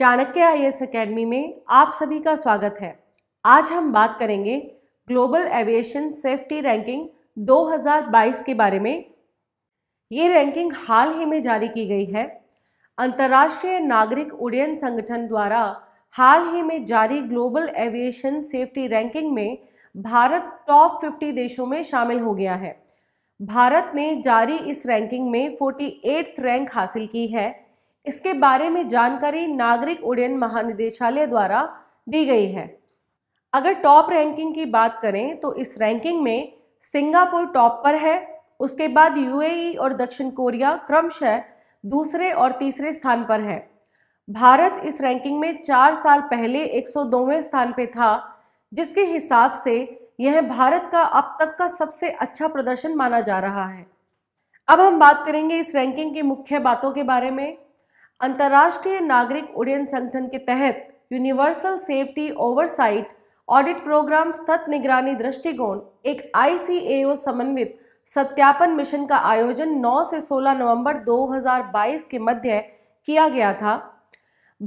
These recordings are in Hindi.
चाणक्य आई एस अकेडमी में आप सभी का स्वागत है आज हम बात करेंगे ग्लोबल एविएशन सेफ्टी रैंकिंग 2022 के बारे में ये रैंकिंग हाल ही में जारी की गई है अंतर्राष्ट्रीय नागरिक उड्डयन संगठन द्वारा हाल ही में जारी ग्लोबल एविएशन सेफ्टी रैंकिंग में भारत टॉप 50 देशों में शामिल हो गया है भारत ने जारी इस रैंकिंग में 48 रैंक हासिल की है इसके बारे में जानकारी नागरिक उड्डयन महानिदेशालय द्वारा दी गई है अगर टॉप रैंकिंग की बात करें तो इस रैंकिंग में सिंगापुर टॉप पर है उसके बाद यूएई और दक्षिण कोरिया क्रमशः दूसरे और तीसरे स्थान पर है भारत इस रैंकिंग में चार साल पहले 102वें स्थान पर था जिसके हिसाब से यह भारत का अब तक का सबसे अच्छा प्रदर्शन माना जा रहा है अब हम बात करेंगे इस रैंकिंग की मुख्य बातों के बारे में अंतर्राष्ट्रीय नागरिक उड्डयन संगठन के तहत universal safety oversight audit programme सतत निगरानी दृष्टिकोण एक आई समन्वित सत्यापन मिशन का आयोजन 9 से 16 नवंबर 2022 के मध्य किया गया था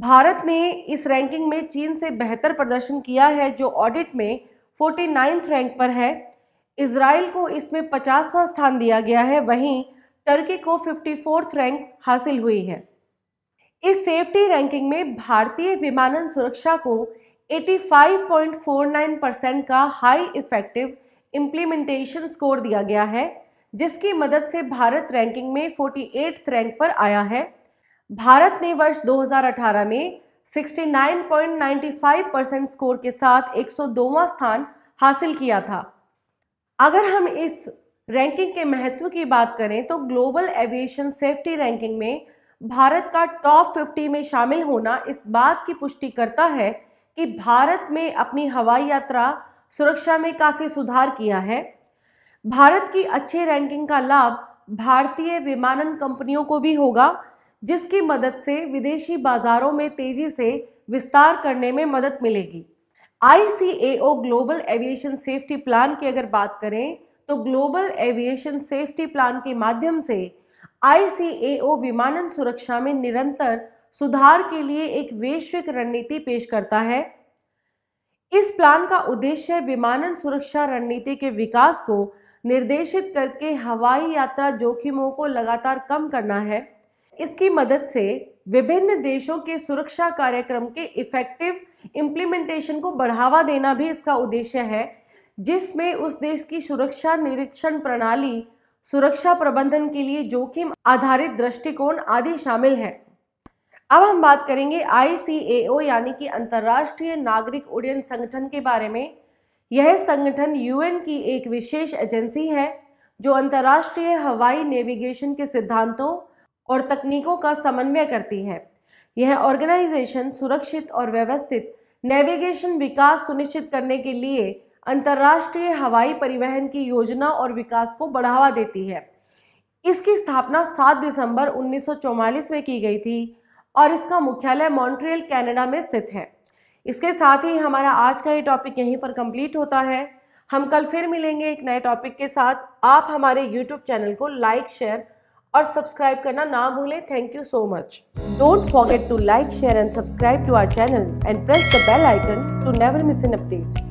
भारत ने इस रैंकिंग में चीन से बेहतर प्रदर्शन किया है जो ऑडिट में फोर्टी नाइन्थ रैंक पर है इसराइल को इसमें पचासवा स्थान दिया गया है वहीं टर्की को फिफ्टी फोर्थ रैंक हासिल हुई है इस सेफ्टी रैंकिंग में भारतीय विमानन सुरक्षा को 85.49 परसेंट का हाई इफेक्टिव इम्प्लीमेंटेशन स्कोर दिया गया है जिसकी मदद से भारत रैंकिंग में 48th रैंक पर आया है भारत ने वर्ष 2018 में 69.95 परसेंट स्कोर के साथ 102वां स्थान हासिल किया था अगर हम इस रैंकिंग के महत्व की बात करें तो ग्लोबल एविएशन सेफ्टी रैंकिंग में भारत का टॉप 50 में शामिल होना इस बात की पुष्टि करता है कि भारत में अपनी हवाई यात्रा सुरक्षा में काफ़ी सुधार किया है भारत की अच्छे रैंकिंग का लाभ भारतीय विमानन कंपनियों को भी होगा जिसकी मदद से विदेशी बाज़ारों में तेज़ी से विस्तार करने में मदद मिलेगी आई ग्लोबल एविएशन सेफ्टी प्लान की अगर बात करें तो ग्लोबल एविएशन सेफ्टी प्लान के माध्यम से आईसीएओ विमानन सुरक्षा में निरंतर सुधार के लिए एक वैश्विक रणनीति पेश करता है इस प्लान का उद्देश्य विमानन सुरक्षा रणनीति के विकास को निर्देशित करके हवाई यात्रा जोखिमों को लगातार कम करना है इसकी मदद से विभिन्न देशों के सुरक्षा कार्यक्रम के इफेक्टिव इम्प्लीमेंटेशन को बढ़ावा देना भी इसका उद्देश्य है जिसमें उस देश की सुरक्षा निरीक्षण प्रणाली सुरक्षा प्रबंधन के लिए जोखिम आधारित दृष्टिकोण आदि शामिल हैं अब हम बात करेंगे आईसीएओ यानी कि अंतर्राष्ट्रीय नागरिक उड्डयन संगठन के बारे में यह संगठन यूएन की एक विशेष एजेंसी है जो अंतर्राष्ट्रीय हवाई नेविगेशन के सिद्धांतों और तकनीकों का समन्वय करती है यह ऑर्गेनाइजेशन सुरक्षित और व्यवस्थित नेविगेशन विकास सुनिश्चित करने के लिए अंतर्राष्ट्रीय हवाई परिवहन की योजना और विकास को बढ़ावा देती है इसकी स्थापना 7 दिसंबर 1944 में की गई थी और इसका मुख्यालय मॉन्ट्रियल कनाडा में स्थित है इसके साथ ही हमारा आज का ये टॉपिक यहीं पर कंप्लीट होता है हम कल फिर मिलेंगे एक नए टॉपिक के साथ आप हमारे यूट्यूब चैनल को लाइक शेयर और सब्सक्राइब करना ना भूलें thank you so much don't forget to like share and subscribe to our channel and press the bell icon to never miss an update